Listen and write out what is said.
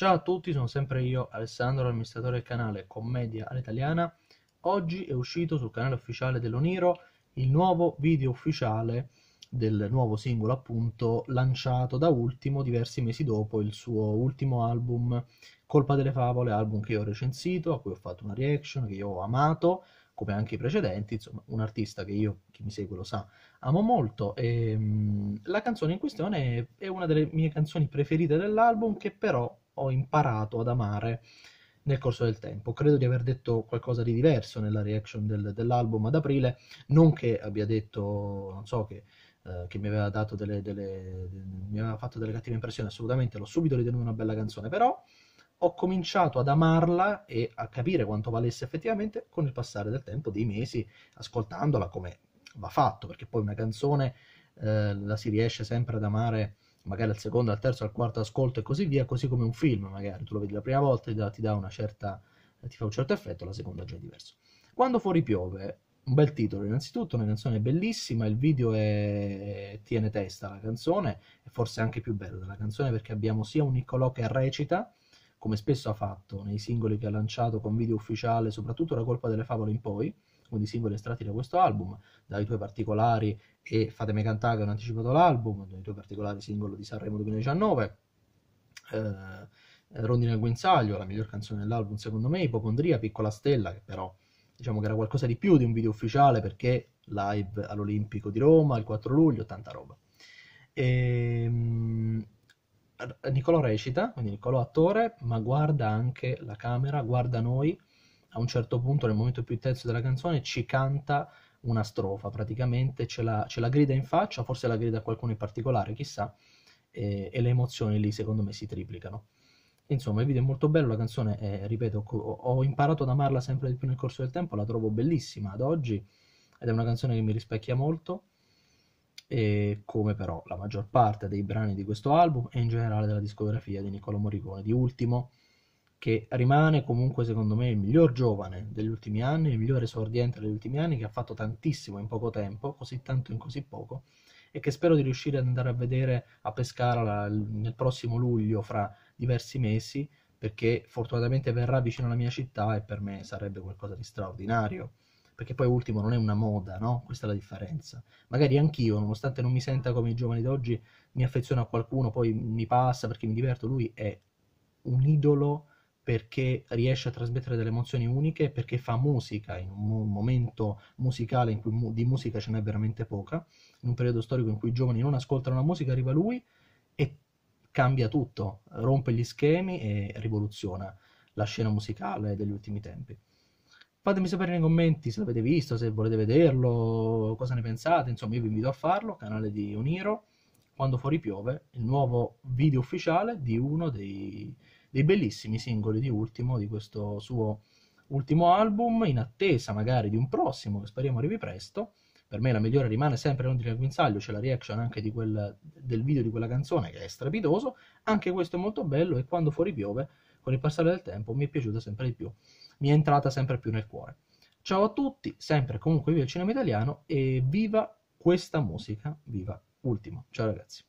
Ciao a tutti, sono sempre io, Alessandro, amministratore del canale Commedia all'Italiana. Oggi è uscito sul canale ufficiale dell'Oniro il nuovo video ufficiale del nuovo singolo, appunto, lanciato da ultimo diversi mesi dopo il suo ultimo album Colpa delle favole, album che io ho recensito, a cui ho fatto una reaction, che io ho amato, come anche i precedenti, insomma, un artista che io, chi mi segue lo sa, amo molto. E, ehm, mh, la canzone in questione è, è una delle mie canzoni preferite dell'album, che però ho imparato ad amare nel corso del tempo. Credo di aver detto qualcosa di diverso nella reaction del, dell'album ad aprile, non che abbia detto, non so, che, eh, che mi, aveva delle, delle, mi aveva fatto delle cattive impressioni, assolutamente, l'ho subito ritenuta una bella canzone, però ho cominciato ad amarla e a capire quanto valesse effettivamente con il passare del tempo, dei mesi, ascoltandola come va fatto, perché poi una canzone eh, la si riesce sempre ad amare magari al secondo, al terzo, al quarto ascolto e così via, così come un film, magari tu lo vedi la prima volta e ti, dà una certa ti fa un certo effetto, la seconda già è diverso. Quando fuori piove, un bel titolo innanzitutto, una canzone bellissima, il video è... tiene testa la canzone, è forse anche più bello della canzone perché abbiamo sia un Niccolò che recita, come spesso ha fatto nei singoli che ha lanciato con video ufficiale, soprattutto La colpa delle favole in poi, o di singoli estratti da questo album, dai tuoi particolari e Fatemi cantare che hanno anticipato l'album, dai tuoi particolari singolo di Sanremo 2019, eh, Rondine al guinzaglio, la miglior canzone dell'album secondo me, Ipocondria, Piccola Stella, che però diciamo che era qualcosa di più di un video ufficiale perché live all'Olimpico di Roma il 4 luglio, tanta roba. E, ehm, Nicolò recita, quindi Niccolò attore, ma guarda anche la camera, guarda noi, a un certo punto, nel momento più intenso della canzone, ci canta una strofa, praticamente ce la, ce la grida in faccia, forse la grida a qualcuno in particolare, chissà, e, e le emozioni lì secondo me si triplicano. Insomma, il video è molto bello, la canzone, è, ripeto, ho imparato ad amarla sempre di più nel corso del tempo, la trovo bellissima ad oggi ed è una canzone che mi rispecchia molto, e come però la maggior parte dei brani di questo album e in generale della discografia di Niccolo Morricone, di ultimo che rimane comunque secondo me il miglior giovane degli ultimi anni, il migliore esordiente degli ultimi anni, che ha fatto tantissimo in poco tempo, così tanto in così poco, e che spero di riuscire ad andare a vedere a Pescara nel prossimo luglio, fra diversi mesi, perché fortunatamente verrà vicino alla mia città e per me sarebbe qualcosa di straordinario. Perché poi ultimo non è una moda, no? Questa è la differenza. Magari anch'io, nonostante non mi senta come i giovani d'oggi, mi affeziono a qualcuno, poi mi passa perché mi diverto, lui è un idolo perché riesce a trasmettere delle emozioni uniche, perché fa musica in un momento musicale in cui mu- di musica ce n'è veramente poca, in un periodo storico in cui i giovani non ascoltano la musica, arriva lui e cambia tutto, rompe gli schemi e rivoluziona la scena musicale degli ultimi tempi. Fatemi sapere nei commenti se l'avete visto, se volete vederlo, cosa ne pensate, insomma io vi invito a farlo, canale di Oniro, quando fuori piove, il nuovo video ufficiale di uno dei dei bellissimi singoli di ultimo di questo suo ultimo album, in attesa magari di un prossimo che speriamo arrivi presto. Per me la migliore rimane sempre Londrina Guinzaglio, c'è la reaction anche quel, del video di quella canzone che è strepitoso, anche questo è molto bello e quando fuori piove, con il passare del tempo, mi è piaciuta sempre di più, mi è entrata sempre più nel cuore. Ciao a tutti, sempre comunque viva il cinema italiano e viva questa musica, viva Ultimo. Ciao ragazzi.